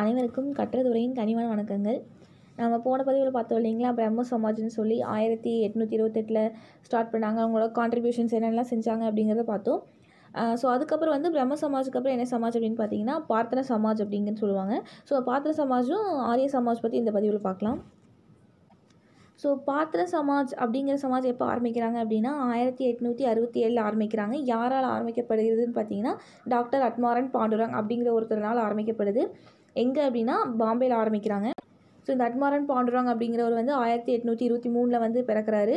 அனைவருக்கும் கற்றதுரையின் கனிவான வணக்கங்கள் நம்ம போன பதிவில் பார்த்தோம் இல்லைங்களா பிரம்ம சமாஜ்னு சொல்லி ஆயிரத்தி எட்நூற்றி இருபத்தெட்டில் ஸ்டார்ட் பண்ணாங்க அவங்களோட கான்ட்ரிபியூஷன்ஸ் என்னெல்லாம் செஞ்சாங்க அப்படிங்கிறத பார்த்தோம் ஸோ அதுக்கப்புறம் வந்து பிரம்ம சமாஜுக்கு அப்புறம் என்ன சமாஜ் அப்படின்னு பார்த்தீங்கன்னா பார்த்தன சமாஜ் அப்படிங்கன்னு சொல்லுவாங்க ஸோ பார்த்தன சமாஜும் ஆரிய சமாஜ் பற்றி இந்த பதிவில் பார்க்கலாம் ஸோ பாத்திர சமாஜ் அப்படிங்கிற சமாஜ் எப்போ ஆரம்பிக்கிறாங்க அப்படின்னா ஆயிரத்தி எட்நூற்றி அறுபத்தி ஏழில் ஆரம்பிக்கிறாங்க யாரால் ஆரம்பிக்கப்படுகிறதுன்னு பார்த்தீங்கன்னா டாக்டர் அட்மாரன் பாண்டுரங் அப்படிங்கிற ஒருத்தர்னால் ஆரம்பிக்கப்படுது எங்கே அப்படின்னா பாம்பேயில் ஆரம்பிக்கிறாங்க ஸோ இந்த அட்மாரன் பாண்டுராங் அப்படிங்கிறவர் வந்து ஆயிரத்தி எட்நூற்றி இருபத்தி மூணில் வந்து பிறக்கிறாரு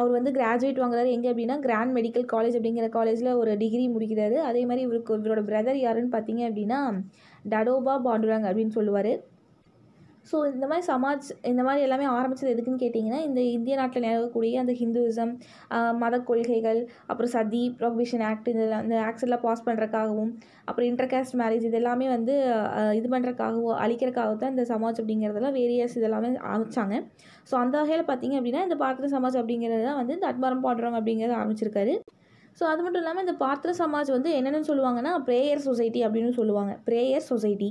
அவர் வந்து கிராஜுவேட் வாங்குறாரு எங்கே அப்படின்னா கிராண்ட் மெடிக்கல் காலேஜ் அப்படிங்கிற காலேஜில் ஒரு டிகிரி முடிக்கிறாரு அதே மாதிரி இவருக்கு இவரோட பிரதர் யாருன்னு பார்த்தீங்க அப்படின்னா டடோபா பாண்டுராங் அப்படின்னு சொல்லுவார் ஸோ இந்த மாதிரி சமாஜ் இந்த மாதிரி எல்லாமே ஆரம்பித்தது எதுக்குன்னு கேட்டிங்கன்னா இந்த இந்திய நாட்டில் நிலவக்கூடிய அந்த ஹிந்துவிசம் மத கொள்கைகள் அப்புறம் சதி ப்ரொஹிபிஷன் ஆக்ட் இதெல்லாம் இந்த ஆக்ட்ஸெல்லாம் பாஸ் பண்ணுறக்காகவும் அப்புறம் இன்டர்காஸ்ட் மேரேஜ் இது எல்லாமே வந்து இது பண்ணுறக்காகவோ அழிக்கிறக்காக தான் இந்த சமாஜ் அப்படிங்கிறதெல்லாம் வேரியஸ் இதெல்லாமே ஆரம்பித்தாங்க ஸோ அந்த வகையில் பார்த்திங்க அப்படின்னா இந்த பாரத சமாஜ் அப்படிங்கிறது தான் வந்து இந்த அட்பாரம் பாடுறவங்க அப்படிங்கிறத ஆரம்பிச்சிருக்காரு ஸோ அது மட்டும் இல்லாமல் இந்த பாத்திர சமாஜ் வந்து என்னென்னு சொல்லுவாங்கன்னா ப்ரேயர் சொசைட்டி அப்படின்னு சொல்லுவாங்க ப்ரேயர் சொசைட்டி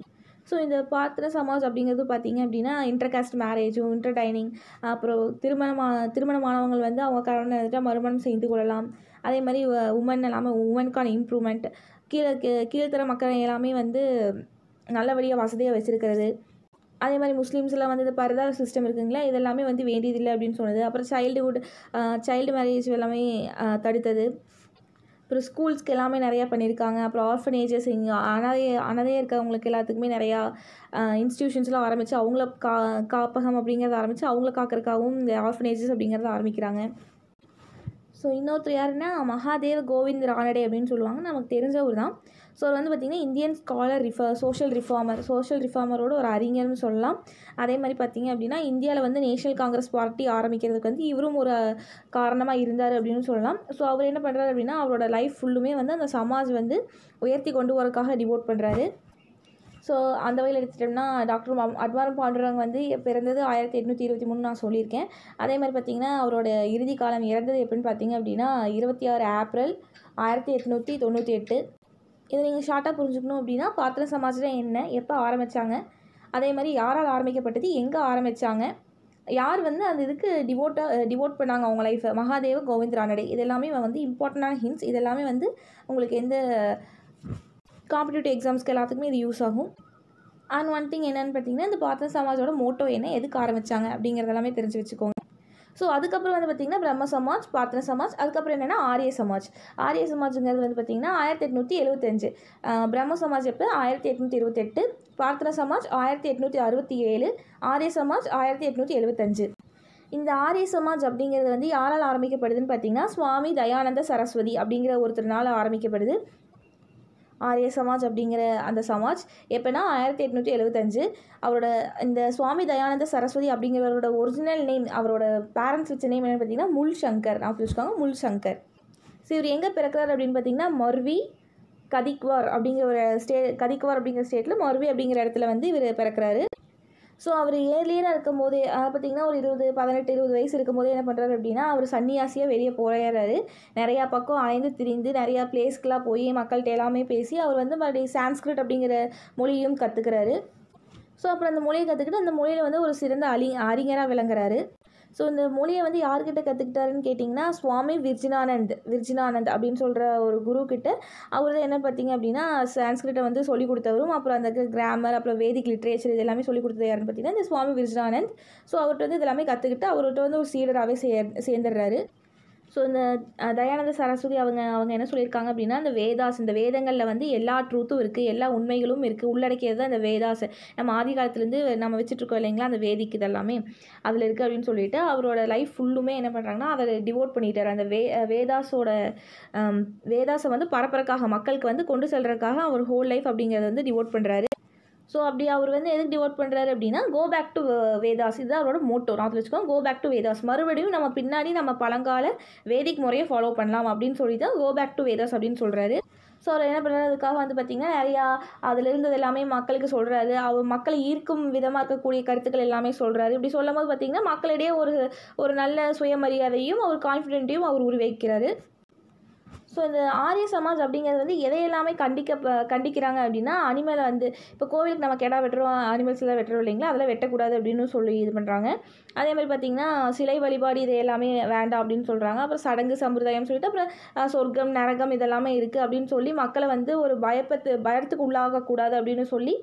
ஸோ இந்த பாத்திர சமாஜ் அப்படிங்கிறது பார்த்திங்க அப்படின்னா இன்டர்காஸ்ட் மேரேஜும் இன்டர்டைனிங் அப்புறம் திருமணமா திருமணமானவங்கள் வந்து அவங்க கடவுள் எடுத்துகிட்டு மறுமணம் செய்து கொள்ளலாம் அதே மாதிரி உமன் எல்லாமே உமனுக்கான இம்ப்ரூவ்மெண்ட் கீழே கீழ்த்தர மக்கள் எல்லாமே வந்து நல்லபடியாக வசதியாக வச்சுருக்கிறது அதே மாதிரி முஸ்லீம்ஸில் வந்து இந்த பரதா சிஸ்டம் இருக்குங்களா இதெல்லாமே வந்து வேண்டியதில்லை அப்படின்னு சொன்னது அப்புறம் சைல்டுஹுட் சைல்டு மேரேஜ் எல்லாமே தடுத்தது அப்புறம் ஸ்கூல்ஸ்க்கு எல்லாமே நிறையா பண்ணியிருக்காங்க அப்புறம் ஆர்ஃபனேஜஸ் இங்கே அனாதை அனாதையாக இருக்கிறவங்களுக்கு எல்லாத்துக்குமே நிறையா இன்ஸ்டியூஷன்ஸ்லாம் ஆரம்பித்து அவங்கள கா காப்பகம் அப்படிங்கிறத ஆரம்பித்து அவங்கள காக்கிறதுக்காகவும் இந்த ஆர்ஃபனேஜஸ் அப்படிங்கிறத ஆரம்பிக்கிறாங்க ஸோ இன்னொருத்தர் யாருன்னா மகாதேவ் கோவிந்த் ராணடே அப்படின்னு சொல்லுவாங்க நமக்கு தெரிஞ்சவர் தான் ஸோ வந்து பார்த்திங்கன்னா Indian scholar refer social reformer social ரிஃபார்மரோட ஒரு அறிஞர்னு சொல்லலாம் அதே மாதிரி பார்த்திங்க அப்படின்னா இந்தியாவில் வந்து நேஷனல் காங்கிரஸ் பார்ட்டி ஆரம்பிக்கிறதுக்கு வந்து இவரும் ஒரு காரணமாக இருந்தார் அப்படின்னு சொல்லலாம் ஸோ அவர் என்ன பண்ணுறாரு அப்படின்னா அவரோட லைஃப் ஃபுல்லுமே வந்து அந்த சமாஜ் வந்து உயர்த்தி கொண்டு வரக்காக டிவோட் பண்ணுறாரு ஸோ அந்த வகையில் எடுத்துட்டோம்னா டாக்டர் அட்வாரம் பாண்டுரங் வந்து பிறந்தது ஆயிரத்தி எட்நூற்றி இருபத்தி மூணு நான் சொல்லியிருக்கேன் அதே மாதிரி பார்த்திங்கன்னா அவரோட இறுதி காலம் இறந்தது எப்படின்னு பார்த்தீங்க அப்படின்னா இருபத்தி ஆறு ஏப்ரல் ஆயிரத்தி எட்நூற்றி தொண்ணூற்றி எட்டு இதை நீங்கள் ஷார்ட்டாக புரிஞ்சுக்கணும் அப்படின்னா பாத்திர சமாஜம் என்ன எப்போ ஆரம்பித்தாங்க அதே மாதிரி யாரால் ஆரம்பிக்கப்பட்டது எங்கே ஆரம்பித்தாங்க யார் வந்து அந்த இதுக்கு டிவோட்டாக டிவோட் பண்ணாங்க அவங்க லைஃப்பை மகாதேவ கோவிந்த் ரானடே இதெல்லாமே வந்து இம்பார்ட்டண்டான ஹிண்ட்ஸ் இதெல்லாமே வந்து உங்களுக்கு எந்த காம்படிட்டிவ் எக்ஸாம்ஸ்க்கு எல்லாத்துக்குமே இது யூஸ் ஆகும் அண்ட் ஒன் திங் என்னென்னு பார்த்தீங்கன்னா இந்த பார்த்தன் சமாஜோட மோட்டோ என்ன எதுக்கு ஆரம்பித்தாங்க அப்படிங்கிறது எல்லாமே தெரிஞ்சு வச்சுக்கோங்க ஸோ அதுக்கப்புறம் வந்து பார்த்திங்கன்னா பிரம்ம சமாஜ் பாத்திர சமாஜ் அதுக்கப்புறம் என்னென்னா ஆரிய சமாஜ் ஆரிய சமாஜுங்கிறது வந்து பார்த்திங்கன்னா ஆயிரத்தி எட்நூற்றி எழுபத்தஞ்சு பிரம்ம சமாஜ் எப்போ ஆயிரத்தி எட்நூற்றி இருபத்தெட்டு பார்த்தன சமாஜ் ஆயிரத்தி எட்நூற்றி அறுபத்தி ஏழு ஆரிய சமாஜ் ஆயிரத்தி எட்நூற்றி எழுபத்தஞ்சு இந்த ஆரிய சமாஜ் அப்படிங்கிறது வந்து யாரால் ஆரம்பிக்கப்படுதுன்னு பார்த்தீங்கன்னா சுவாமி தயானந்த சரஸ்வதி அப்படிங்கிற ஒருத்தர்னால ஆரம்பிக்கப்படுது ஆரிய சமாஜ் அப்படிங்கிற அந்த சமாஜ் எப்போனா ஆயிரத்தி எட்நூற்றி எழுபத்தஞ்சு அவரோட இந்த சுவாமி தயானந்த சரஸ்வதி அப்படிங்கிறவரோட ஒரிஜினல் நேம் அவரோட பேரண்ட்ஸ் வச்ச நேம் என்னென்னு பார்த்தீங்கன்னா முல் சங்கர் நான் வச்சுக்கோங்க முல் சங்கர் ஸோ இவர் எங்கே பிறக்கிறார் அப்படின்னு பார்த்தீங்கன்னா மர்வி கதிக்வார் அப்படிங்கிற ஒரு ஸ்டே கதிக்வார் அப்படிங்கிற ஸ்டேட்டில் மர்வி அப்படிங்கிற இடத்துல வந்து இவர் பிறக்கிறாரு ஸோ அவர் ஏர்லியராக இருக்கும் போது பார்த்திங்கன்னா ஒரு இருபது பதினெட்டு இருபது வயசு இருக்கும் போது என்ன பண்ணுறாரு அப்படின்னா அவர் சன்னியாசியாக வெளியே போயிடுறாரு நிறையா பக்கம் அலைந்து திரிந்து நிறையா பிளேஸ்க்கெலாம் போய் மக்கள்கிட்ட எல்லாமே பேசி அவர் வந்து மறுபடியும் சான்ஸ்கிரிட் அப்படிங்கிற மொழியும் கற்றுக்கிறாரு ஸோ அப்புறம் அந்த மொழியை கற்றுக்கிட்டு அந்த மொழியில் வந்து ஒரு சிறந்த அலி அறிஞராக விளங்குறாரு ஸோ இந்த மொழியை வந்து யார்கிட்ட கற்றுக்கிட்டாருன்னு கேட்டிங்கன்னா சுவாமி விர்ஜினானந்த் விர்ஜினானந்த் அப்படின்னு சொல்கிற ஒரு குரு கிட்ட அவர் தான் என்ன பார்த்தீங்க அப்படின்னா சான்ஸ்கிரிட்டை வந்து சொல்லிக் கொடுத்தவரும் அப்புறம் அந்த கிராமர் அப்புறம் வேதிக் லிட்ரேச்சர் இது எல்லாமே சொல்லிக் கொடுத்தது யாருன்னு பார்த்தீங்கன்னா இந்த சுவாமி விர்ஜினானந்த் ஸோ அவர்கிட்ட வந்து இதெல்லாமே கற்றுக்கிட்டு அவர்கிட்ட வந்து ஒரு சீடராகவே சே சேர்ந்துடுறாரு ஸோ இந்த தயானந்த சரஸ்வதி அவங்க அவங்க என்ன சொல்லியிருக்காங்க அப்படின்னா அந்த வேதாஸ் இந்த வேதங்களில் வந்து எல்லா ட்ரூத்தும் இருக்குது எல்லா உண்மைகளும் இருக்குது உள்ளடக்கியது தான் இந்த வேதாஸ் நம்ம ஆதி காலத்துலேருந்து நம்ம வச்சுட்ருக்கோம் இல்லைங்களா அந்த வேதிக்கு இதெல்லாமே அதில் இருக்குது அப்படின்னு சொல்லிட்டு அவரோட லைஃப் ஃபுல்லுமே என்ன பண்ணுறாங்கன்னா அதை டிவோட் பண்ணிட்டார் அந்த வே வேதாஸோட வேதாஸை வந்து பரப்புறக்காக மக்களுக்கு வந்து கொண்டு செல்றதுக்காக அவர் ஹோல் லைஃப் அப்படிங்கிறத வந்து டிவோட் பண்ணுறாரு ஸோ அப்படி அவர் வந்து எதுக்கு டிவோட் பண்ணுறாரு அப்படின்னா கோ பேக் டு வேதாஸ் இதுதான் அவரோட மோட்டோ நான் வச்சுக்கோங்க கோ பேக் டு வேதாஸ் மறுபடியும் நம்ம பின்னாடி நம்ம பழங்கால வேதிக் முறையை ஃபாலோ பண்ணலாம் அப்படின்னு சொல்லி தான் கோ பேக் டு வேதாஸ் அப்படின்னு சொல்கிறாரு ஸோ அவர் என்ன பண்ணுறதுக்காக வந்து பார்த்தீங்கன்னா நிறையா அதில் இருந்தது எல்லாமே மக்களுக்கு சொல்கிறாரு அவர் மக்களை ஈர்க்கும் விதமாக இருக்கக்கூடிய கருத்துக்கள் எல்லாமே சொல்கிறாரு இப்படி சொல்லும் போது பார்த்தீங்கன்னா மக்களிடையே ஒரு ஒரு நல்ல சுயமரியாதையும் அவர் கான்ஃபிடென்ட்டையும் அவர் உருவாக்கிறாரு ஸோ இந்த ஆரிய சமாஜ் அப்படிங்கிறது வந்து எதையெல்லாமே கண்டிக்க கண்டிக்கிறாங்க அப்படின்னா அனிமலை வந்து இப்போ கோவிலுக்கு நம்ம கெடா வெட்டுறோம் அனிமல்ஸ் எல்லாம் வெட்டுறோம் இல்லைங்களா அதெல்லாம் வெட்டக்கூடாது அப்படின்னு சொல்லி இது பண்ணுறாங்க அதே மாதிரி பார்த்திங்கன்னா சிலை வழிபாடு இது எல்லாமே வேண்டாம் அப்படின்னு சொல்கிறாங்க அப்புறம் சடங்கு சம்பிரதாயம் சொல்லிட்டு அப்புறம் சொர்க்கம் நரகம் இதெல்லாமே இருக்குது அப்படின்னு சொல்லி மக்களை வந்து ஒரு பயப்பத்து பயத்துக்கு உள்ளாகக்கூடாது அப்படின்னு சொல்லி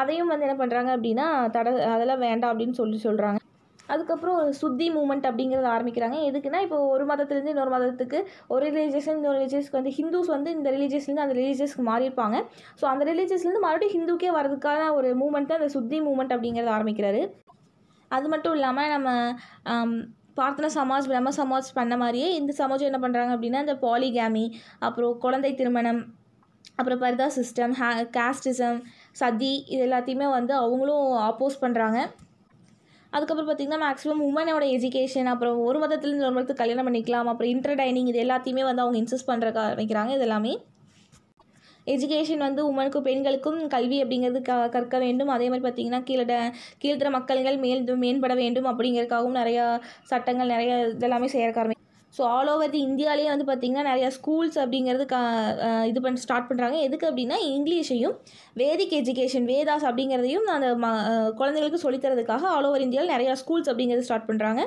அதையும் வந்து என்ன பண்ணுறாங்க அப்படின்னா தட அதெல்லாம் வேண்டாம் அப்படின்னு சொல்லி சொல்கிறாங்க அதுக்கப்புறம் சுத்தி மூமெண்ட் அப்படிங்கிறது ஆரம்பிக்கிறாங்க எதுக்குன்னா இப்போ ஒரு மதத்துலேருந்து இன்னொரு மதத்துக்கு ஒரு ரிலீஜியஸ் இன்னொரு ரிலீஜியஸ்க்கு வந்து ஹிந்துஸ் வந்து இந்த ரிலீஜியஸ்லேருந்து அந்த ரிலீஜியஸ்க்கு மாறியிருப்பாங்க ஸோ அந்த ரிலீஜியஸ்லேருந்து மறுபடியும் ஹிந்துக்கே வரதுக்கான ஒரு மூமெண்ட் தான் அந்த சுத்தி மூமெண்ட் அப்படிங்கிறது ஆரம்பிக்கிறாரு அது மட்டும் இல்லாமல் நம்ம பார்த்தன சமாஜ் பிரம்ம சமாஜ் பண்ண மாதிரியே இந்த சமாஜம் என்ன பண்ணுறாங்க அப்படின்னா இந்த பாலிகேமி அப்புறம் குழந்தை திருமணம் அப்புறம் பரிதா சிஸ்டம் ஹே காஸ்டிசம் சதி இது எல்லாத்தையுமே வந்து அவங்களும் ஆப்போஸ் பண்ணுறாங்க அதுக்கப்புறம் பார்த்திங்கன்னா மேக்ஸிமம் உமனோட எஜுகேஷன் அப்புறம் ஒரு மதத்துலேருந்து ஒரு மதத்துக்கு கல்யாணம் பண்ணிக்கலாம் அப்புறம் டைனிங் இது எல்லாத்தையுமே வந்து அவங்க இன்சஸ்ட் பண்ணுறக்க ஆரம்பிக்கிறாங்க இது எல்லாமே எஜுகேஷன் வந்து உமனுக்கும் பெண்களுக்கும் கல்வி அப்படிங்கிறது க கற்க வேண்டும் அதே மாதிரி பார்த்திங்கன்னா கீழே கீழ்த்திற மக்கள்கள் மேல் மேம்பட வேண்டும் அப்படிங்கிறதுக்காகவும் நிறையா சட்டங்கள் நிறைய இதெல்லாமே செய்யறக்க ஸோ ஆல் ஓவர் தி இந்தியாவிலேயே வந்து பார்த்திங்கன்னா நிறையா ஸ்கூல்ஸ் அப்படிங்கிறது க இது பண்ணி ஸ்டார்ட் பண்ணுறாங்க எதுக்கு அப்படின்னா இங்கிலீஷையும் வேதிக் எஜுகேஷன் வேதாஸ் அப்படிங்கிறதையும் அந்த ம குழந்தைகளுக்கு சொல்லித்தரதுக்காக ஆல் ஓவர் இந்தியாவில் நிறையா ஸ்கூல்ஸ் அப்படிங்கிறது ஸ்டார்ட் பண்ணுறாங்க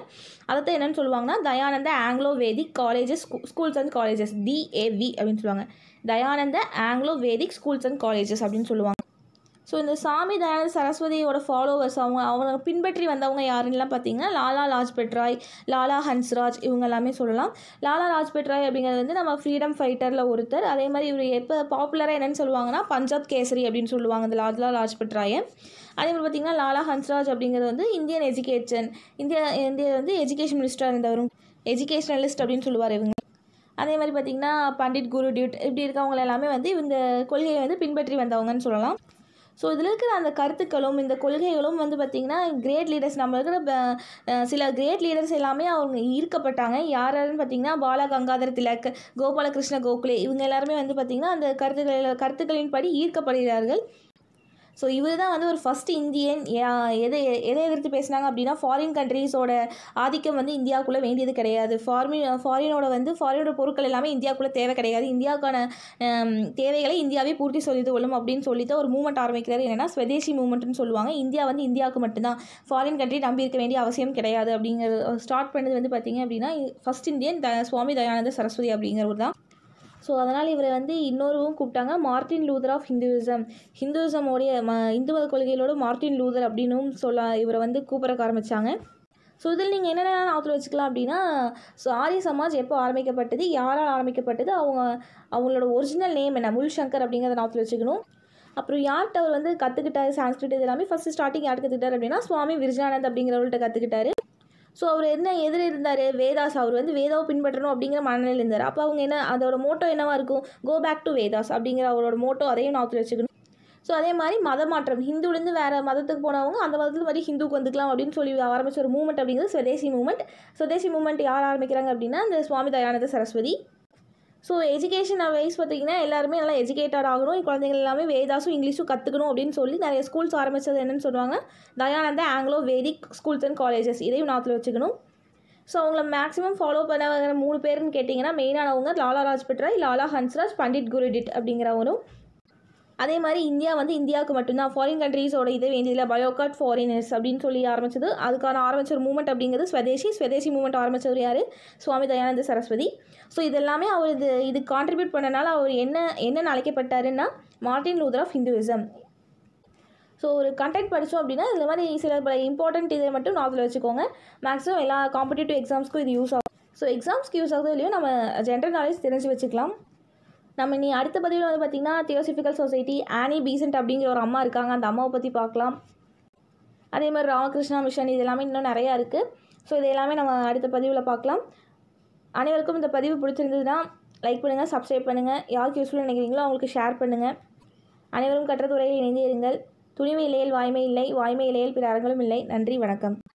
அதைத்தான் என்னென்னு சொல்லுவாங்கன்னா Dayananda Anglo Vedic colleges schools and colleges DAV அப்படின்னு சொல்லுவாங்க Dayananda Anglo Vedic schools and colleges அப்படின்னு சொல்லுவாங்க ஸோ இந்த சாமி தயானந்த சரஸ்வதியோட ஃபாலோவர்ஸ் அவங்க அவங்க பின்பற்றி வந்தவங்க யாருன்னெலாம் பார்த்தீங்கன்னா லாலா லாஜ்பட் ராய் லாலா ஹன்ஸ்ராஜ் இவங்க எல்லாமே சொல்லலாம் லாலா லாஜ்பட் ராய் அப்படிங்கிறது வந்து நம்ம ஃப்ரீடம் ஃபைட்டரில் ஒருத்தர் அதே மாதிரி இவர் எப்போ பாப்புலராக என்னென்னு சொல்லுவாங்கன்னா பஞ்சாப் கேசரி அப்படின்னு சொல்லுவாங்க இந்த லாலா லாஜ்பெட் ராயை அதே மாதிரி பார்த்திங்கன்னா லாலா ஹன்ஸ்ராஜ் அப்படிங்கிறது வந்து இந்தியன் எஜுகேஷன் இந்தியா இந்திய வந்து எஜுகேஷன் மினிஸ்டராக இருந்தவரும் எஜுகேஷனலிஸ்ட் அப்படின்னு சொல்லுவார் இவங்க அதே மாதிரி பார்த்திங்கன்னா பண்டிட் குரு டியூட் இப்படி இருக்கவங்க எல்லாமே வந்து இந்த கொள்கையை வந்து பின்பற்றி வந்தவங்கன்னு சொல்லலாம் ஸோ இதில் இருக்கிற அந்த கருத்துக்களும் இந்த கொள்கைகளும் வந்து பார்த்திங்கன்னா கிரேட் லீடர்ஸ் நம்ம இருக்கிற சில கிரேட் லீடர்ஸ் எல்லாமே அவங்க ஈர்க்கப்பட்டாங்க யார் யாருன்னு பார்த்திங்கன்னா பாலா கங்காதர திலக் கோபாலகிருஷ்ண கோகுலே இவங்க எல்லாருமே வந்து பார்த்திங்கன்னா அந்த கருத்துக்கள் கருத்துக்களின் படி ஈர்க்கப்படுகிறார்கள் ஸோ இவர் தான் வந்து ஒரு ஃபஸ்ட் இந்தியன் எதை எதை எதிர்த்து பேசினாங்க அப்படின்னா ஃபாரின் கண்ட்ரீஸோட ஆதிக்கம் வந்து இந்தியாவுக்குள்ளே வேண்டியது கிடையாது ஃபாரின் ஃபாரினோட வந்து ஃபாரினோட பொருட்கள் எல்லாமே இந்தியாவுக்குள்ளே தேவை கிடையாது இந்தியாவுக்கான தேவைகளை இந்தியாவே பூர்த்தி செய்து கொள்ளும் அப்படின்னு சொல்லிட்டு ஒரு மூவ்மெண்ட் ஆரம்பிக்கிறார் என்னென்னா ஸ்வதேசி மூவ்மெண்ட்னு சொல்லுவாங்க இந்தியா வந்து இந்தியாவுக்கு மட்டும்தான் ஃபாரின் கண்ட்ரி நம்பி இருக்க வேண்டிய அவசியம் கிடையாது அப்படிங்கிறது ஸ்டார்ட் பண்ணது வந்து பார்த்திங்க அப்படின்னா first Indian the Swami Dayananda Saraswati அப்படிங்கிறவர் தான் ஸோ அதனால் இவரை வந்து இன்னொருவும் கூப்பிட்டாங்க மார்டின் லூதர் ஆஃப் ஹிந்துவிசம் ஹிந்துவிசமோடைய ம இந்துவ கொள்கைகளோட மார்டின் லூதர் அப்படின்னும் சொல்ல இவரை வந்து கூப்பிடக்க ஆரம்பித்தாங்க ஸோ இதில் நீங்கள் என்னென்ன ஞாபகத்தில் வச்சுக்கலாம் அப்படின்னா ஸோ ஆரிய சமாஜ் எப்போ ஆரம்பிக்கப்பட்டது யாரால் ஆரம்பிக்கப்பட்டது அவங்க அவங்களோட ஒரிஜினல் நேம் என்ன முல் சங்கர் அப்படிங்கிறத ஞாபகத்தில் வச்சுக்கணும் அப்புறம் யார்கிட்ட அவர் வந்து கற்றுக்கிட்டார் சான்ஸ்கிரிட் இது எல்லாமே ஃபஸ்ட்டு ஸ்டார்டிங் யார் கற்றுக்கிட்டார் அப்படின்னா சுவாமி விருஜானந்த் அப்படிங்கிறவர்கிட்ட கற்றுக்கிட்டாரு ஸோ அவர் என்ன எதிர் இருந்தார் வேதாஸ் அவர் வந்து வேதாவை பின்பற்றணும் அப்படிங்கிற மனநிலையில் இருந்தார் அப்போ அவங்க என்ன அதோட மோட்டோ என்னவாக இருக்கும் கோ பேக் டு வேதாஸ் அப்படிங்கிற அவரோட மோட்டோ அதையும் நான் வச்சுக்கணும் ஸோ அதே மாதிரி மத மாற்றம் ஹிந்துலேருந்து வேறு மதத்துக்கு போனவங்க அந்த மதத்தில் மாதிரி ஹிந்துக்கு வந்துக்கலாம் அப்படின்னு சொல்லி ஆரம்பித்த ஒரு மூமெண்ட் அப்படிங்கிறது ஸ்வதேசி மூமெண்ட் ஸ்வதேசி மூமெண்ட் யார் ஆரம்பிக்கிறாங்க அப்படின்னா இந்த Swami Dayananda Saraswati so education wise பார்த்திங்கன்னா எல்லாருமே நல்லா எஜுகேட்டட் ஆகணும் குழந்தைகள் எல்லாமே வேதாஸும் இங்கிலீஷும் கற்றுக்கணும் அப்படின்னு சொல்லி நிறைய ஸ்கூல்ஸ் ஆரம்பித்தது என்னென்னு சொல்லுவாங்க Dayananda Anglo Vedic schools and colleges இதையும் நாத்தில் வச்சுக்கணும் ஸோ அவங்கள மேக்ஸிமம் ஃபாலோ பண்ண வர மூணு பேருன்னு கேட்டிங்கன்னா மெயினானவங்க லாலா ராஜ்பெட்ராய் லாலா ஹன்ஸ்ராஜ் பண்டிட் குருடிட் அப்படிங்கிறவரும் அதே மாதிரி இந்தியா வந்து இந்தியாவுக்கு மட்டும்தான் ஃபாரின் கண்ட்ரீஸோட இதே வேண்டியதில்லை பயோகாட் ஃபாரினர்ஸ் அப்படின்னு சொல்லி ஆரம்பிச்சது அதுக்கான ஒரு மூமெண்ட் அப்படிங்கிறது ஸ்வதேசி ஸ்வதேசி மூமெண்ட் ஆரம்பித்தவர் யார் சுவாமி தயானந்த சரஸ்வதி ஸோ இதெல்லாமே அவர் இது இது கான்ட்ரிபியூட் பண்ணனால அவர் என்ன என்னென்னு அழைக்கப்பட்டாருன்னா Martin Luther of Hinduism so ஒரு கண்டென்ட் படித்தோம் அப்படின்னா இந்த மாதிரி சில பல இம்பார்ட்டண்ட் இதை மட்டும் நாவலில் வச்சுக்கோங்க மேக்ஸிமம் எல்லா காம்படிட்டிவ் எக்ஸாம்ஸ்க்கும் இது யூஸ் ஆகும் ஸோ எக்ஸாம்ஸ்க்கு யூஸ் ஆகுது இல்லையோ நம்ம ஜென்ரல் நாலேஜ் தெரிஞ்சு வச்சுக்கலாம் நம்ம நீ அடுத்த பதிவில் வந்து பார்த்திங்கன்னா தியோசிபிக்கல் சொசைட்டி ஆனி பீசன்ட் அப்படிங்கிற ஒரு அம்மா இருக்காங்க அந்த அம்மாவை பற்றி பார்க்கலாம் அதே மாதிரி ராமகிருஷ்ணா மிஷன் இது எல்லாமே இன்னும் நிறையா இருக்குது ஸோ இது எல்லாமே நம்ம அடுத்த பதிவில் பார்க்கலாம் அனைவருக்கும் இந்த பதிவு பிடிச்சிருந்ததுன்னா லைக் பண்ணுங்கள் சப்ஸ்கிரைப் பண்ணுங்கள் யாருக்கு யூஸ்ஃபுல்லாக நினைக்கிறீங்களோ அவங்களுக்கு ஷேர் பண்ணுங்கள் அனைவரும் கற்றதுறையில் இணைந்து இருங்கள் துணிவு இல்லையில் வாய்மை இல்லை வாய்மை இல்லையில் பிற அரங்களும் இல்லை நன்றி வணக்கம்